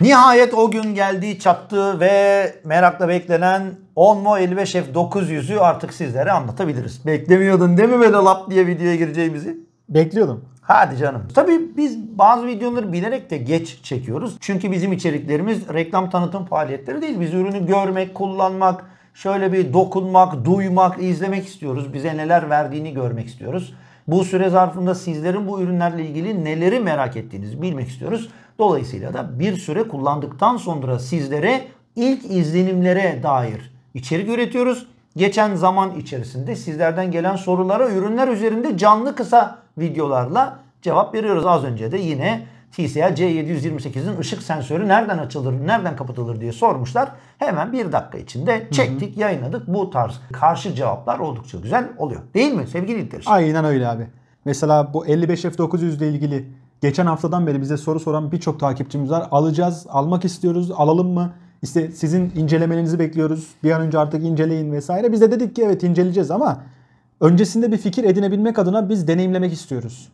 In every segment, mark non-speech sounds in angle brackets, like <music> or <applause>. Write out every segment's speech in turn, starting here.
Nihayet o gün geldi çattı ve merakla beklenen Onmo 55 F900'ü artık sizlere anlatabiliriz. Beklemiyordun değil mi böyle lap diye videoya gireceğimizi? Bekliyordum. Hadi canım. Tabii biz bazı videoları bilerek de geç çekiyoruz. Çünkü bizim içeriklerimiz reklam tanıtım faaliyetleri değil. Biz ürünü görmek, kullanmak, şöyle bir dokunmak, duymak, izlemek istiyoruz. Bize neler verdiğini görmek istiyoruz. Bu süre zarfında sizlerin bu ürünlerle ilgili neleri merak ettiğinizi bilmek istiyoruz. Dolayısıyla da bir süre kullandıktan sonra sizlere ilk izlenimlere dair içerik üretiyoruz. Geçen zaman içerisinde sizlerden gelen sorulara ürünler üzerinde canlı kısa videolarla cevap veriyoruz. Az önce de yine TCL C728'in ışık sensörü nereden açılır, nereden kapatılır diye sormuşlar. Hemen bir dakika içinde çektik, yayınladık. Bu tarz karşı cevaplar oldukça güzel oluyor. Değil mi sevgili İddiş? Aynen öyle abi. Mesela bu 55F900 ile ilgili Geçen haftadan beri bize soru soran birçok takipçimiz var. Alacağız, almak istiyoruz, alalım mı? İşte sizin incelemenizi bekliyoruz. Bir an önce artık inceleyin vesaire. Biz de dedik ki evet inceleyeceğiz ama öncesinde bir fikir edinebilmek adına biz deneyimlemek istiyoruz.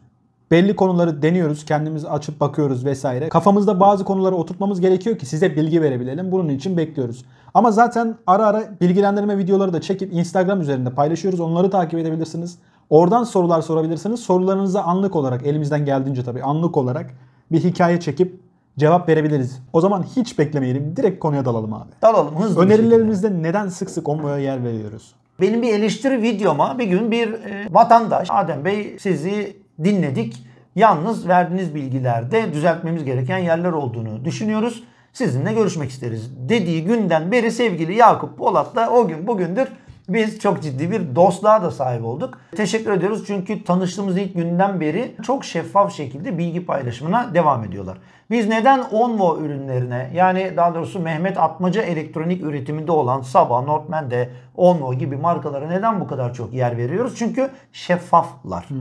Belli konuları deniyoruz, kendimiz açıp bakıyoruz vesaire. Kafamızda bazı konuları oturtmamız gerekiyor ki size bilgi verebilelim. Bunun için bekliyoruz. Ama zaten ara ara bilgilendirme videoları da çekip Instagram üzerinde paylaşıyoruz. Onları takip edebilirsiniz. Oradan sorular sorabilirsiniz. Sorularınızı anlık olarak elimizden geldiğince tabii anlık olarak bir hikaye çekip cevap verebiliriz. O zaman hiç beklemeyelim. Direkt konuya dalalım abi. Dalalım hızlı. Önerilerimizde neden sık sık onlara yer veriyoruz? Benim bir eleştiri videoma bir gün bir e, vatandaş Adem Bey sizi dinledik. Yalnız verdiğiniz bilgilerde düzeltmemiz gereken yerler olduğunu düşünüyoruz. Sizinle görüşmek isteriz dediği günden beri sevgili Yakup Polat da o gün bugündür biz çok ciddi bir dostluğa da sahip olduk. Teşekkür ediyoruz çünkü tanıştığımız ilk günden beri çok şeffaf şekilde bilgi paylaşımına devam ediyorlar. Biz neden Onvo ürünlerine yani daha doğrusu Mehmet Atmaca elektronik üretiminde olan Sabah, Saba, de Onvo gibi markalara neden bu kadar çok yer veriyoruz? Çünkü şeffaflar. Hı hı.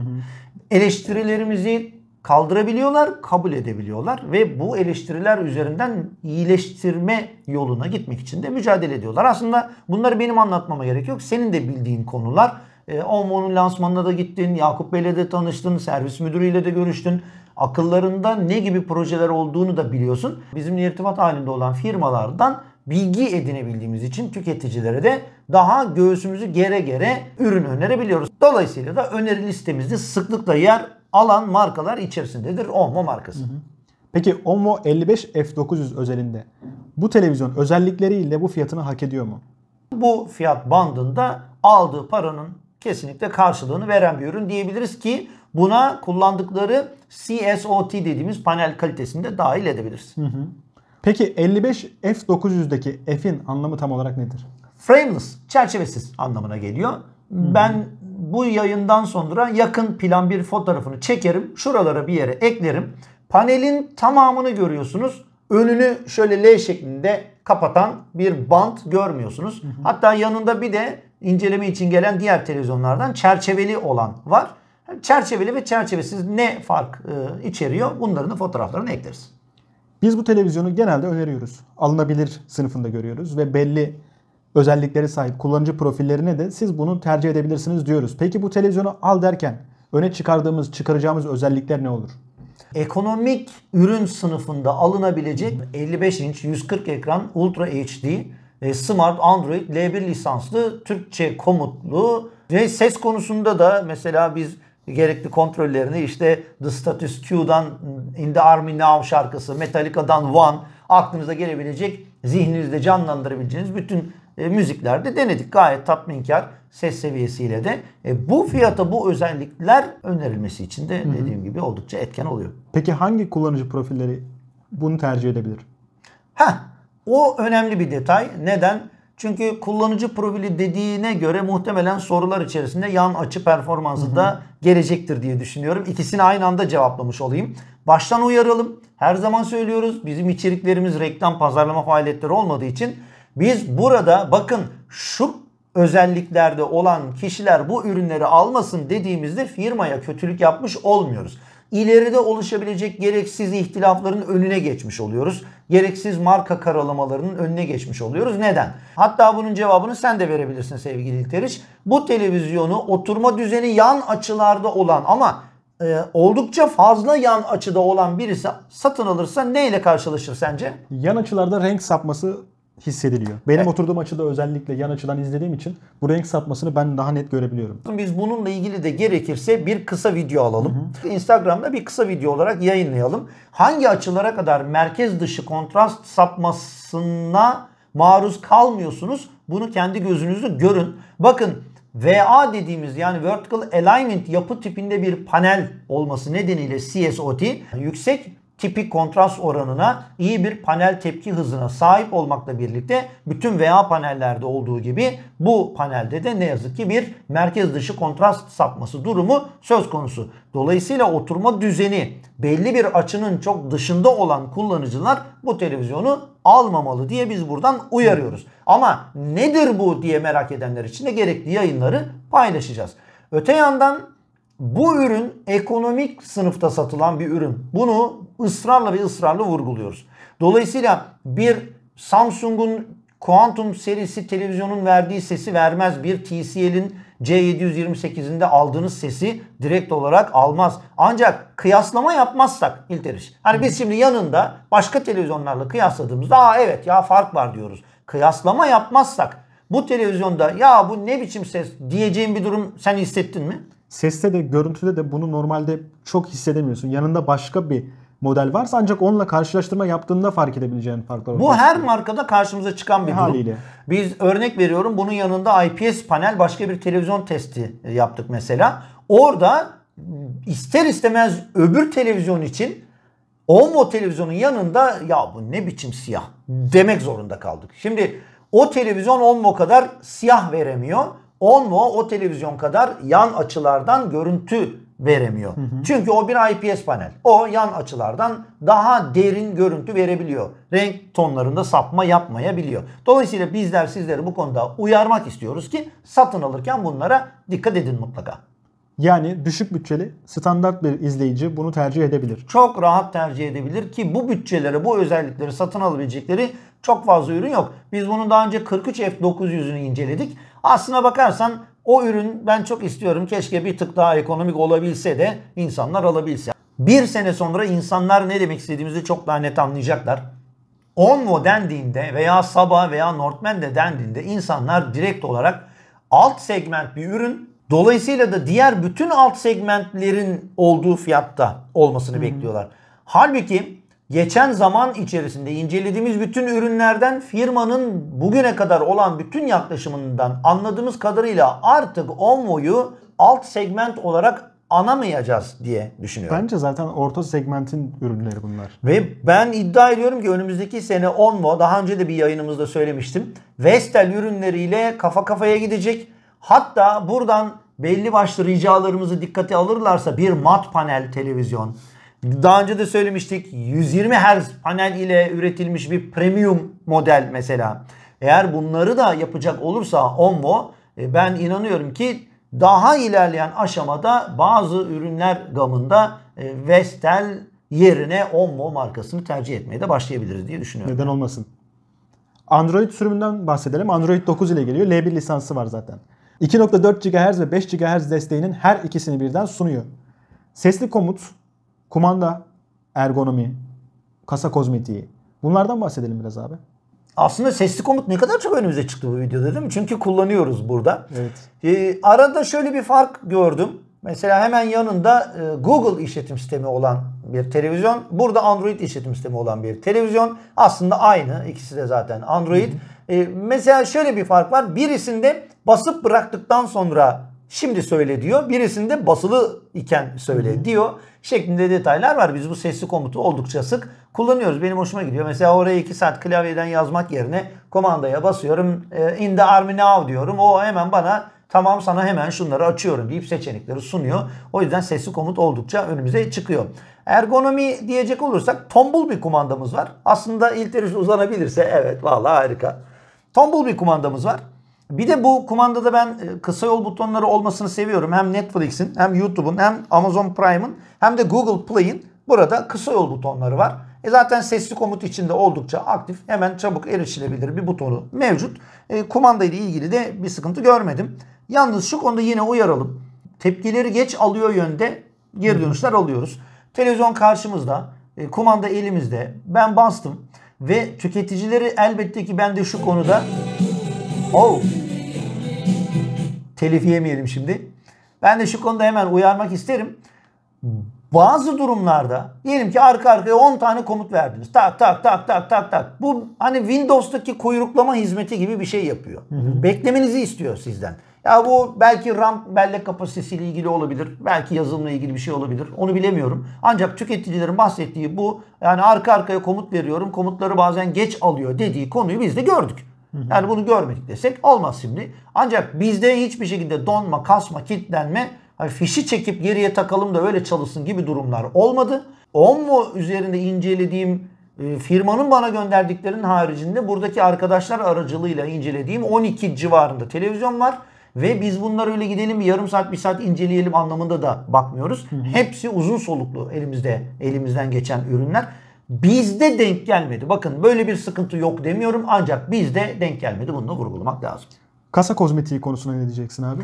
Eleştirilerimizi kaldırabiliyorlar, kabul edebiliyorlar ve bu eleştiriler üzerinden iyileştirme yoluna gitmek için de mücadele ediyorlar. Aslında bunları benim anlatmama gerek yok. Senin de bildiğin konular. E, ee, OMO'nun lansmanına da gittin, Yakup Bey'le de tanıştın, servis müdürüyle de görüştün. Akıllarında ne gibi projeler olduğunu da biliyorsun. Bizimle irtibat halinde olan firmalardan bilgi edinebildiğimiz için tüketicilere de daha göğsümüzü gere gere ürün önerebiliyoruz. Dolayısıyla da öneri listemizde sıklıkla yer alan markalar içerisindedir Omo markası. Hı hı. Peki Omo 55 F900 özelinde bu televizyon özellikleriyle bu fiyatını hak ediyor mu? Bu fiyat bandında aldığı paranın kesinlikle karşılığını veren bir ürün diyebiliriz ki buna kullandıkları CSOT dediğimiz panel kalitesini de dahil edebiliriz. Hı hı. Peki 55 F900'deki F'in anlamı tam olarak nedir? Frameless, çerçevesiz anlamına geliyor. Hmm. Ben bu yayından sonra yakın plan bir fotoğrafını çekerim. Şuralara bir yere eklerim. Panelin tamamını görüyorsunuz. Önünü şöyle L şeklinde kapatan bir bant görmüyorsunuz. Hı hı. Hatta yanında bir de inceleme için gelen diğer televizyonlardan çerçeveli olan var. Çerçeveli ve çerçevesiz ne fark e, içeriyor? Bunların da fotoğraflarını ekleriz. Biz bu televizyonu genelde öneriyoruz. Alınabilir sınıfında görüyoruz ve belli özelliklere sahip kullanıcı profillerine de siz bunu tercih edebilirsiniz diyoruz. Peki bu televizyonu al derken öne çıkardığımız, çıkaracağımız özellikler ne olur? Ekonomik ürün sınıfında alınabilecek 55 inç 140 ekran Ultra HD e, Smart Android L1 lisanslı Türkçe komutlu ve ses konusunda da mesela biz gerekli kontrollerini işte The Status Q'dan In The Army Now şarkısı, Metallica'dan One aklınıza gelebilecek zihninizde canlandırabileceğiniz bütün e, müziklerde denedik. Gayet tatminkar ses seviyesiyle de e, bu fiyata bu özellikler önerilmesi için de dediğim gibi oldukça etken oluyor. Peki hangi kullanıcı profilleri bunu tercih edebilir? Ha, o önemli bir detay. Neden? Çünkü kullanıcı profili dediğine göre muhtemelen sorular içerisinde yan açı performansı da gelecektir diye düşünüyorum. İkisini aynı anda cevaplamış olayım. Baştan uyaralım. Her zaman söylüyoruz. Bizim içeriklerimiz reklam pazarlama faaliyetleri olmadığı için biz burada bakın şu özelliklerde olan kişiler bu ürünleri almasın dediğimizde firmaya kötülük yapmış olmuyoruz. İleride oluşabilecek gereksiz ihtilafların önüne geçmiş oluyoruz. Gereksiz marka karalamalarının önüne geçmiş oluyoruz. Neden? Hatta bunun cevabını sen de verebilirsin sevgili İlteriç. Bu televizyonu oturma düzeni yan açılarda olan ama e, oldukça fazla yan açıda olan birisi satın alırsa neyle karşılaşır sence? Yan açılarda renk sapması hissediliyor. Benim evet. oturduğum açıda özellikle yan açıdan izlediğim için bu renk sapmasını ben daha net görebiliyorum. Biz bununla ilgili de gerekirse bir kısa video alalım. Hı hı. Instagram'da bir kısa video olarak yayınlayalım. Hangi açılara kadar merkez dışı kontrast sapmasına maruz kalmıyorsunuz? Bunu kendi gözünüzle görün. Bakın VA dediğimiz yani Vertical Alignment yapı tipinde bir panel olması nedeniyle CSOT yüksek tipik kontrast oranına iyi bir panel tepki hızına sahip olmakla birlikte bütün VA panellerde olduğu gibi bu panelde de ne yazık ki bir merkez dışı kontrast sapması durumu söz konusu. Dolayısıyla oturma düzeni belli bir açının çok dışında olan kullanıcılar bu televizyonu almamalı diye biz buradan uyarıyoruz. Ama nedir bu diye merak edenler için de gerekli yayınları paylaşacağız. Öte yandan bu ürün ekonomik sınıfta satılan bir ürün. Bunu ısrarla ve ısrarla vurguluyoruz. Dolayısıyla bir Samsung'un Quantum serisi televizyonun verdiği sesi vermez. Bir TCL'in C728'inde aldığınız sesi direkt olarak almaz. Ancak kıyaslama yapmazsak ilteriş. Hani biz şimdi yanında başka televizyonlarla kıyasladığımızda aa evet ya fark var diyoruz. Kıyaslama yapmazsak bu televizyonda ya bu ne biçim ses diyeceğim bir durum sen hissettin mi? Seste de görüntüde de bunu normalde çok hissedemiyorsun. Yanında başka bir model varsa ancak onunla karşılaştırma yaptığında fark edebileceğin farklar Bu her markada karşımıza çıkan bir durum. Biz örnek veriyorum bunun yanında IPS panel başka bir televizyon testi e, yaptık mesela. Orada ister istemez öbür televizyon için OMO televizyonun yanında ya bu ne biçim siyah demek zorunda kaldık. Şimdi o televizyon OMO kadar siyah veremiyor. 10 mu o televizyon kadar yan açılardan görüntü veremiyor. Hı hı. Çünkü o bir IPS panel. O yan açılardan daha derin görüntü verebiliyor. Renk tonlarında sapma yapmayabiliyor. Dolayısıyla bizler sizleri bu konuda uyarmak istiyoruz ki satın alırken bunlara dikkat edin mutlaka. Yani düşük bütçeli standart bir izleyici bunu tercih edebilir. Çok rahat tercih edebilir ki bu bütçelere bu özellikleri satın alabilecekleri çok fazla ürün yok. Biz bunu daha önce 43F900'ünü inceledik. Aslına bakarsan o ürün ben çok istiyorum. Keşke bir tık daha ekonomik olabilse de insanlar alabilse. Bir sene sonra insanlar ne demek istediğimizi çok daha net anlayacaklar. Onvo dendiğinde veya Saba veya Northman de dendiğinde insanlar direkt olarak alt segment bir ürün. Dolayısıyla da diğer bütün alt segmentlerin olduğu fiyatta olmasını hmm. bekliyorlar. Halbuki geçen zaman içerisinde incelediğimiz bütün ürünlerden firmanın bugüne kadar olan bütün yaklaşımından anladığımız kadarıyla artık Onvo'yu alt segment olarak anamayacağız diye düşünüyorum. Bence zaten orta segmentin ürünleri bunlar. Ve ben iddia ediyorum ki önümüzdeki sene Onvo daha önce de bir yayınımızda söylemiştim. Vestel ürünleriyle kafa kafaya gidecek. Hatta buradan belli başlı ricalarımızı dikkate alırlarsa bir mat panel televizyon, daha önce de söylemiştik 120 Hz panel ile üretilmiş bir premium model mesela. Eğer bunları da yapacak olursa Onvo e, ben inanıyorum ki daha ilerleyen aşamada bazı ürünler gamında e, Vestel yerine Onvo markasını tercih etmeye de başlayabiliriz diye düşünüyorum. Neden olmasın? Android sürümünden bahsedelim. Android 9 ile geliyor. L1 lisansı var zaten. 2.4 GHz ve 5 GHz desteğinin her ikisini birden sunuyor. Sesli komut Kumanda, ergonomi, kasa kozmetiği. Bunlardan bahsedelim biraz abi. Aslında sesli komut ne kadar çok önümüze çıktı bu videoda değil mi? Çünkü kullanıyoruz burada. Evet. Ee, arada şöyle bir fark gördüm. Mesela hemen yanında e, Google işletim sistemi olan bir televizyon. Burada Android işletim sistemi olan bir televizyon. Aslında aynı. İkisi de zaten Android. Hı hı. E, mesela şöyle bir fark var. Birisinde basıp bıraktıktan sonra şimdi söyle diyor. Birisinde basılı iken söyle diyor. Şeklinde detaylar var. Biz bu sesli komutu oldukça sık kullanıyoruz. Benim hoşuma gidiyor. Mesela oraya 2 saat klavyeden yazmak yerine komandaya basıyorum. Ee, in the army now diyorum. O hemen bana tamam sana hemen şunları açıyorum deyip seçenekleri sunuyor. O yüzden sesli komut oldukça önümüze çıkıyor. Ergonomi diyecek olursak tombul bir kumandamız var. Aslında ilteriz uzanabilirse evet vallahi harika. Tombul bir kumandamız var. Bir de bu kumandada ben e, kısa yol butonları olmasını seviyorum. Hem Netflix'in hem YouTube'un hem Amazon Prime'ın hem de Google Play'in burada kısa yol butonları var. E zaten sesli komut içinde oldukça aktif hemen çabuk erişilebilir bir butonu mevcut. E, kumanda ile ilgili de bir sıkıntı görmedim. Yalnız şu konuda yine uyaralım. Tepkileri geç alıyor yönde geri dönüşler alıyoruz. Televizyon karşımızda, e, kumanda elimizde. Ben bastım ve tüketicileri elbette ki ben de şu konuda Oh. Telif yemeyelim şimdi. Ben de şu konuda hemen uyarmak isterim. Bazı durumlarda diyelim ki arka arkaya 10 tane komut verdiniz. Tak tak tak tak tak tak. Bu hani Windows'taki kuyruklama hizmeti gibi bir şey yapıyor. Hı hı. Beklemenizi istiyor sizden. Ya bu belki RAM bellek kapasitesiyle ilgili olabilir. Belki yazılımla ilgili bir şey olabilir. Onu bilemiyorum. Ancak tüketicilerin bahsettiği bu yani arka arkaya komut veriyorum. Komutları bazen geç alıyor dediği konuyu biz de gördük. Yani bunu görmedik desek olmaz şimdi. Ancak bizde hiçbir şekilde donma, kasma, kilitlenme, hani fişi çekip geriye takalım da öyle çalışsın gibi durumlar olmadı. Onvo üzerinde incelediğim e, firmanın bana gönderdiklerinin haricinde buradaki arkadaşlar aracılığıyla incelediğim 12 civarında televizyon var. Ve biz bunları öyle gidelim yarım saat bir saat inceleyelim anlamında da bakmıyoruz. Hı hı. Hepsi uzun soluklu elimizde elimizden geçen ürünler bizde denk gelmedi. Bakın böyle bir sıkıntı yok demiyorum ancak bizde denk gelmedi. Bunu da vurgulamak lazım. Kasa kozmetiği konusuna ne diyeceksin abi?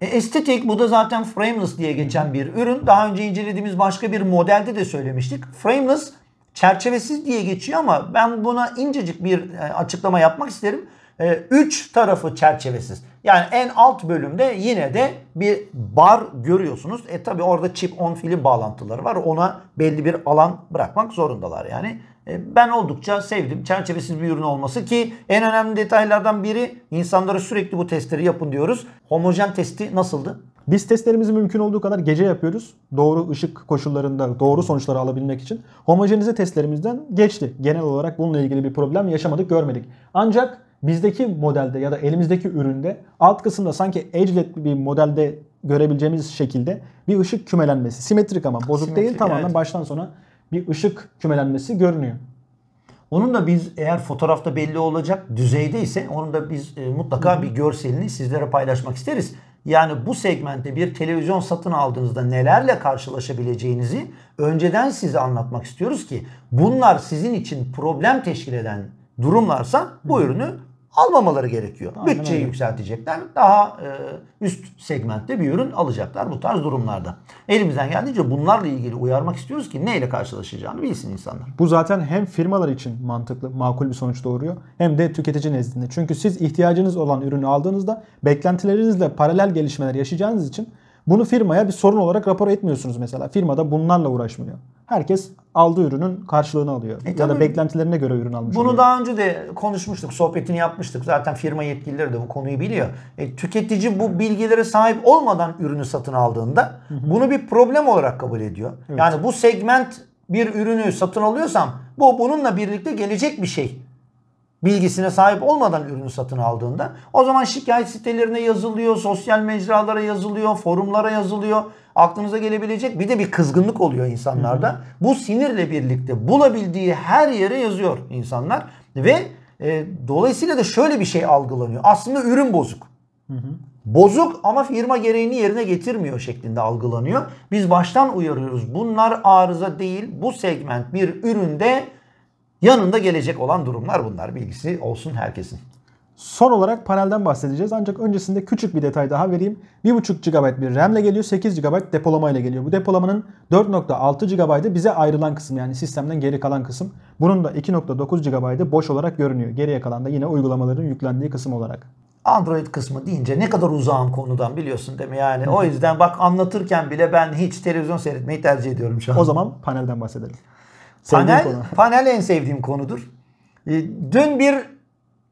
E, estetik bu da zaten frameless diye geçen bir ürün. Daha önce incelediğimiz başka bir modelde de söylemiştik. Frameless çerçevesiz diye geçiyor ama ben buna incecik bir e, açıklama yapmak isterim. 3 ee, tarafı çerçevesiz. Yani en alt bölümde yine de bir bar görüyorsunuz. E tabi orada chip on fili bağlantıları var. Ona belli bir alan bırakmak zorundalar. Yani e, ben oldukça sevdim. Çerçevesiz bir ürün olması ki en önemli detaylardan biri insanlara sürekli bu testleri yapın diyoruz. Homojen testi nasıldı? Biz testlerimizi mümkün olduğu kadar gece yapıyoruz. Doğru ışık koşullarında doğru sonuçları alabilmek için. Homojenize testlerimizden geçti. Genel olarak bununla ilgili bir problem yaşamadık, görmedik. Ancak bizdeki modelde ya da elimizdeki üründe alt kısımda sanki edgelet bir modelde görebileceğimiz şekilde bir ışık kümelenmesi. Simetrik ama bozuk Simetrik, değil tamamen evet. baştan sona bir ışık kümelenmesi görünüyor. Onun da biz eğer fotoğrafta belli olacak düzeyde ise onun da biz e, mutlaka bir görselini sizlere paylaşmak isteriz. Yani bu segmentte bir televizyon satın aldığınızda nelerle karşılaşabileceğinizi önceden size anlatmak istiyoruz ki bunlar sizin için problem teşkil eden durumlarsa bu ürünü almamaları gerekiyor. Aynen Bütçeyi öyle. yükseltecekler. Daha e, üst segmentte bir ürün alacaklar bu tarz durumlarda. Elimizden geldiğince bunlarla ilgili uyarmak istiyoruz ki neyle karşılaşacağını bilsin insanlar. Bu zaten hem firmalar için mantıklı, makul bir sonuç doğuruyor hem de tüketici nezdinde. Çünkü siz ihtiyacınız olan ürünü aldığınızda beklentilerinizle paralel gelişmeler yaşayacağınız için bunu firmaya bir sorun olarak rapor etmiyorsunuz mesela. Firmada bunlarla uğraşmıyor herkes aldığı ürünün karşılığını alıyor. E, ya tabii, da beklentilerine göre ürün almış Bunu oluyor. daha önce de konuşmuştuk, sohbetini yapmıştık. Zaten firma yetkilileri de bu konuyu biliyor. E, tüketici bu bilgilere sahip olmadan ürünü satın aldığında bunu bir problem olarak kabul ediyor. Evet. Yani bu segment bir ürünü satın alıyorsam bu bununla birlikte gelecek bir şey bilgisine sahip olmadan ürünü satın aldığında o zaman şikayet sitelerine yazılıyor, sosyal mecralara yazılıyor, forumlara yazılıyor aklınıza gelebilecek bir de bir kızgınlık oluyor insanlarda. Hı hı. Bu sinirle birlikte bulabildiği her yere yazıyor insanlar ve e, dolayısıyla da şöyle bir şey algılanıyor. Aslında ürün bozuk. Hı hı. Bozuk ama firma gereğini yerine getirmiyor şeklinde algılanıyor. Biz baştan uyarıyoruz. Bunlar arıza değil. Bu segment bir üründe yanında gelecek olan durumlar bunlar. Bilgisi olsun herkesin. Son olarak panelden bahsedeceğiz ancak öncesinde küçük bir detay daha vereyim. 1.5 GB bir RAM ile geliyor, 8 GB depolama ile geliyor. Bu depolamanın 4.6 GB'ı bize ayrılan kısım yani sistemden geri kalan kısım. Bunun da 2.9 GB'ı boş olarak görünüyor. Geriye kalan da yine uygulamaların yüklendiği kısım olarak. Android kısmı deyince ne kadar uzağım konudan biliyorsun değil mi? Yani o yüzden bak anlatırken bile ben hiç televizyon seyretmeyi tercih ediyorum şu an. O zaman panelden bahsedelim. panel, panel en sevdiğim konudur. Ee, dün bir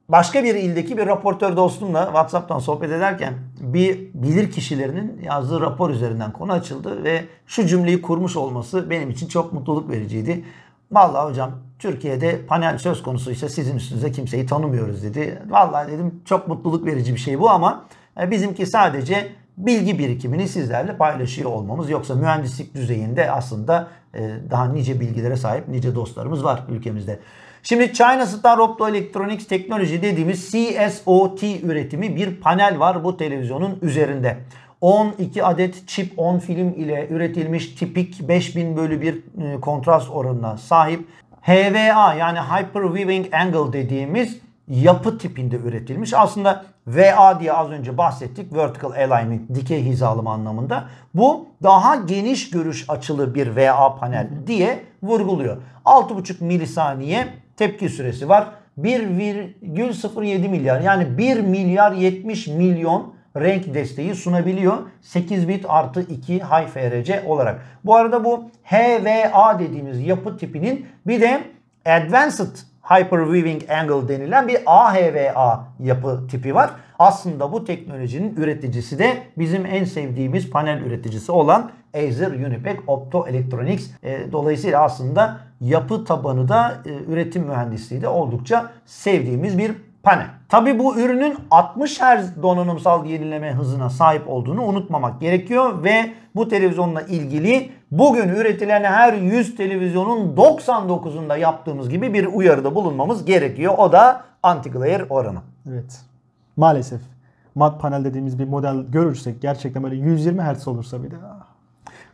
başka bir ildeki bir raportör dostumla WhatsApp'tan sohbet ederken bir bilir kişilerinin yazdığı rapor üzerinden konu açıldı ve şu cümleyi kurmuş olması benim için çok mutluluk vericiydi. Vallahi hocam Türkiye'de panel söz konusu ise sizin üstünüze kimseyi tanımıyoruz dedi. Vallahi dedim çok mutluluk verici bir şey bu ama e, bizimki sadece bilgi birikimini sizlerle paylaşıyor olmamız. Yoksa mühendislik düzeyinde aslında e, daha nice bilgilere sahip nice dostlarımız var ülkemizde. Şimdi China Star Optoelectronics Technology dediğimiz CSOT üretimi bir panel var bu televizyonun üzerinde. 12 adet çip 10 film ile üretilmiş tipik 5000 bölü 1 e, kontrast oranına sahip HVA yani Hyper Viewing Angle dediğimiz yapı tipinde üretilmiş. Aslında VA diye az önce bahsettik. Vertical Alignment, dikey hizalama anlamında. Bu daha geniş görüş açılı bir VA panel diye vurguluyor. 6,5 milisaniye tepki süresi var. 1,07 milyar yani 1 milyar 70 milyon renk desteği sunabiliyor. 8 bit artı 2 high FRC olarak. Bu arada bu HVA dediğimiz yapı tipinin bir de Advanced Hyperweaving Angle denilen bir AHVA yapı tipi var. Aslında bu teknolojinin üreticisi de bizim en sevdiğimiz panel üreticisi olan Acer Unipack Optoelectronics. E, dolayısıyla aslında yapı tabanı da e, üretim mühendisliği de oldukça sevdiğimiz bir panel. Tabi bu ürünün 60 Hz donanımsal yenileme hızına sahip olduğunu unutmamak gerekiyor ve bu televizyonla ilgili bugün üretilen her 100 televizyonun 99'unda yaptığımız gibi bir uyarıda bulunmamız gerekiyor. O da anti-glare oranı. Evet. Maalesef mat panel dediğimiz bir model görürsek gerçekten böyle 120 Hz olursa bir de.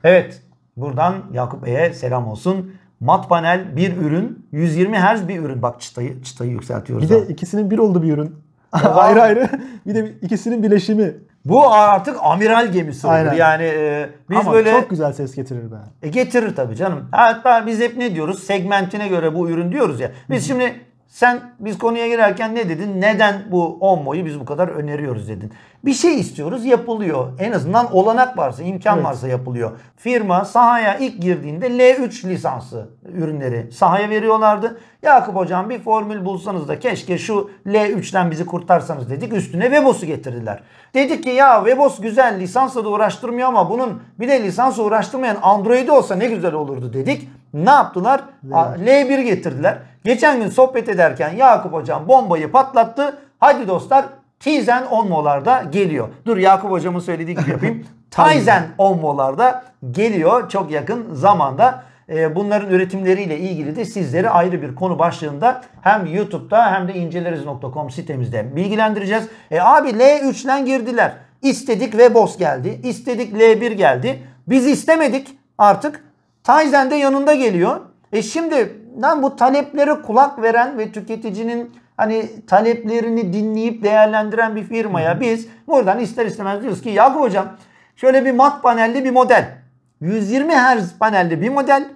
Evet. Buradan Yakup Bey'e selam olsun mat panel bir ürün, 120 Hz bir ürün. Bak çıtayı, çıtayı yükseltiyoruz. Bir de ikisinin bir oldu bir ürün. <laughs> ayrı ayrı. Bir de ikisinin bileşimi. Bu artık amiral gemisi olur. Aynen. Yani e, biz Ama böyle çok güzel ses getirir be. E, getirir tabii canım. Hatta biz hep ne diyoruz? Segmentine göre bu ürün diyoruz ya. Biz Hı-hı. şimdi sen biz konuya girerken ne dedin? Neden bu Ommo'yu biz bu kadar öneriyoruz dedin. Bir şey istiyoruz yapılıyor. En azından olanak varsa, imkan evet. varsa yapılıyor. Firma sahaya ilk girdiğinde L3 lisansı ürünleri sahaya veriyorlardı. Yakup hocam bir formül bulsanız da keşke şu L3'ten bizi kurtarsanız dedik. Üstüne Webos'u getirdiler. Dedik ki ya Webos güzel lisansla da uğraştırmıyor ama bunun bir de lisansla uğraştırmayan Android'i olsa ne güzel olurdu dedik ne yaptılar? L1. getirdiler. Geçen gün sohbet ederken Yakup hocam bombayı patlattı. Hadi dostlar Tizen 10 molarda geliyor. Dur Yakup hocamın söylediği gibi yapayım. <laughs> Tizen molarda geliyor çok yakın zamanda. E, bunların üretimleriyle ilgili de sizleri ayrı bir konu başlığında hem YouTube'da hem de inceleriz.com sitemizde bilgilendireceğiz. E abi L3'den girdiler. İstedik Webos geldi. İstedik L1 geldi. Biz istemedik artık Taizen de yanında geliyor. E şimdi ben bu taleplere kulak veren ve tüketicinin hani taleplerini dinleyip değerlendiren bir firmaya biz buradan ister istemez diyoruz ki Yakup hocam şöyle bir mat panelli bir model 120 Hz panelli bir model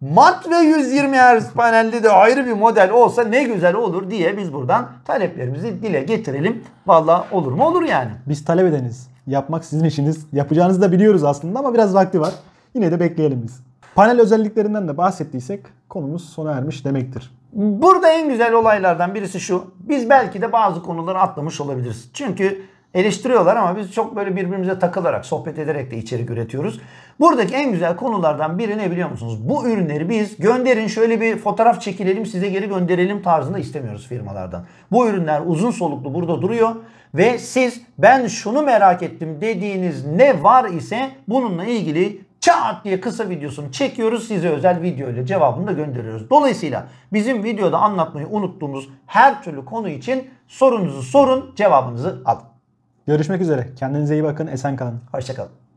mat ve 120 Hz panelli de ayrı bir model olsa ne güzel olur diye biz buradan taleplerimizi dile getirelim. Valla olur mu olur yani. Biz talep edeniz. Yapmak sizin işiniz. Yapacağınızı da biliyoruz aslında ama biraz vakti var. Yine de bekleyelim biz. Panel özelliklerinden de bahsettiysek konumuz sona ermiş demektir. Burada en güzel olaylardan birisi şu. Biz belki de bazı konuları atlamış olabiliriz. Çünkü eleştiriyorlar ama biz çok böyle birbirimize takılarak, sohbet ederek de içerik üretiyoruz. Buradaki en güzel konulardan biri ne biliyor musunuz? Bu ürünleri biz gönderin şöyle bir fotoğraf çekilelim size geri gönderelim tarzında istemiyoruz firmalardan. Bu ürünler uzun soluklu burada duruyor ve siz ben şunu merak ettim dediğiniz ne var ise bununla ilgili çat diye kısa videosunu çekiyoruz. Size özel video ile cevabını da gönderiyoruz. Dolayısıyla bizim videoda anlatmayı unuttuğumuz her türlü konu için sorunuzu sorun, cevabınızı alın. Görüşmek üzere. Kendinize iyi bakın. Esen kalın. Hoşçakalın.